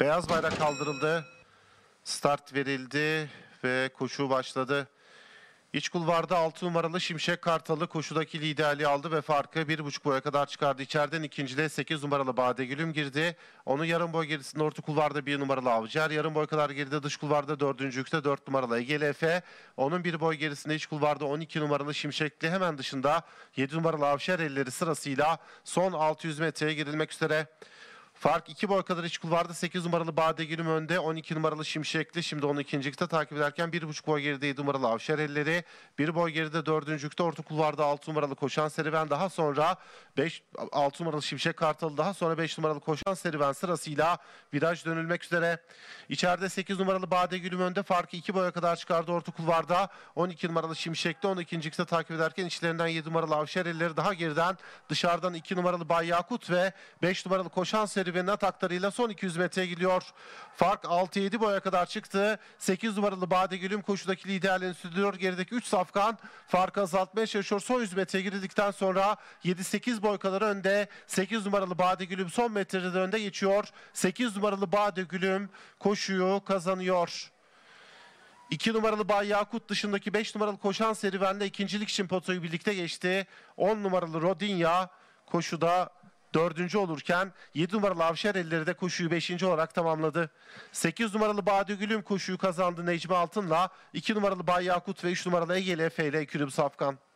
Beyaz bayrak kaldırıldı. Start verildi ve koşu başladı. İç kulvarda 6 numaralı Şimşek Kartalı koşudaki liderliği aldı ve farkı 1,5 boya kadar çıkardı. İçeriden ikincide 8 numaralı Bade Gülüm girdi. Onun yarım boy gerisinde orta kulvarda 1 numaralı Avcıer. Yarım boy kadar girdi. dış kulvarda 4. yükte 4 numaralı Egeli Efe. Onun bir boy gerisinde iç kulvarda 12 numaralı Şimşekli hemen dışında 7 numaralı Avşer elleri sırasıyla son 600 metreye girilmek üzere. Fark 2 boy kadar iç kulvarda 8 numaralı Bade Gülüm önde 12 numaralı Şimşekli şimdi 12. Likte takip ederken 1.5 boy geride 7 numaralı Avşerelleri 1 boy geride 4. Likte orta kulvarda 6 numaralı Koşan Serüven daha sonra 5 6 numaralı Şimşek Kartalı daha sonra 5 numaralı Koşan Serüven sırasıyla viraj dönülmek üzere. İçeride 8 numaralı Bade Gülüm önde farkı 2 boya kadar çıkardı orta kulvarda 12 numaralı Şimşekli 12. Likte takip ederken içlerinden 7 numaralı Avşerelleri daha geriden dışarıdan 2 numaralı Bay Yakut ve 5 numaralı Koşan Serüven kulübenin ataklarıyla son 200 metreye gidiyor. Fark 6-7 boya kadar çıktı. 8 numaralı Bade Gülüm koşudaki liderliğini sürdürüyor. Gerideki 3 safkan farkı azaltmaya çalışıyor. Son 100 metreye girdikten sonra 7-8 boy kadar önde. 8 numaralı Bade Gülüm son metrede önde geçiyor. 8 numaralı Bade Gülüm koşuyu kazanıyor. 2 numaralı Bay Yakut dışındaki 5 numaralı koşan serüvenle ikincilik için potoyu birlikte geçti. 10 numaralı Rodinya koşuda dördüncü olurken 7 numaralı Elleri de koşuyu 5. olarak tamamladı. 8 numaralı Badi Gülüm koşuyu kazandı Necmi Altın'la 2 numaralı Bay Yakut ve 3 numaralı Egele Efe ile Ekülüm Safkan.